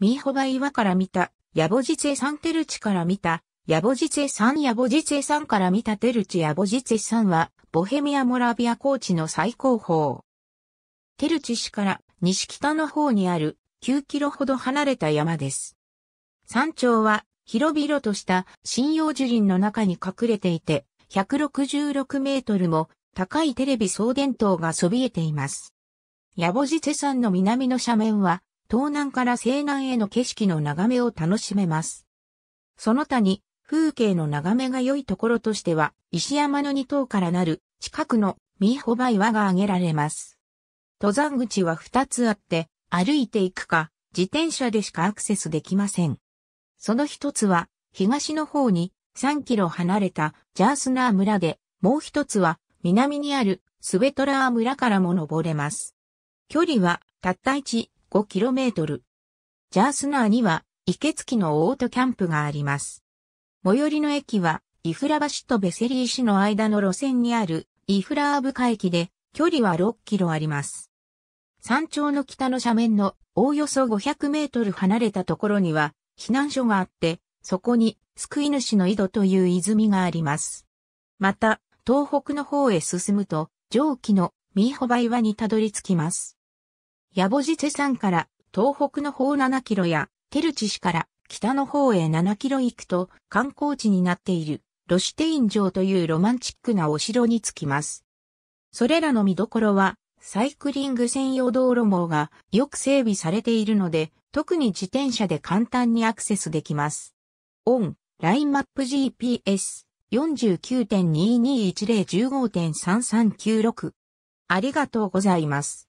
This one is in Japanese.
ミーホバ岩から見た、ヤボジツェサンテルチから見た、ヤボジツェサンヤボジツェサンから見たテルチヤボジツェサンは、ボヘミア・モラビア高地の最高峰。テルチ市から西北の方にある9キロほど離れた山です。山頂は広々とした針葉樹林の中に隠れていて、166メートルも高いテレビ送電塔がそびえています。ヤボジツェ山の南の斜面は東南から西南への景色の眺めを楽しめます。その他に、風景の眺めが良いところとしては、石山の二島からなる近くのミーホバ岩が挙げられます。登山口は2つあって、歩いていくか、自転車でしかアクセスできません。その一つは、東の方に3キロ離れたジャースナー村で、もう一つは南にあるスベトラー村からも登れます。距離はたった1、5km。ジャースナーには、池付きのオートキャンプがあります。最寄りの駅は、イフラ橋とベセリー市の間の路線にある、イフラーブ海駅で、距離は6キロあります。山頂の北の斜面のおおよそ500メートル離れたところには避難所があって、そこに救い主の井戸という泉があります。また、東北の方へ進むと、上記のミーホバイワにたどり着きます。ヤボジツ山から東北の方7キロや、テルチ市から北の方へ7キロ行くと観光地になっているロシュテイン城というロマンチックなお城に着きます。それらの見どころはサイクリング専用道路網がよく整備されているので特に自転車で簡単にアクセスできます。オン、ラインマップ GPS 49.221015.3396ありがとうございます。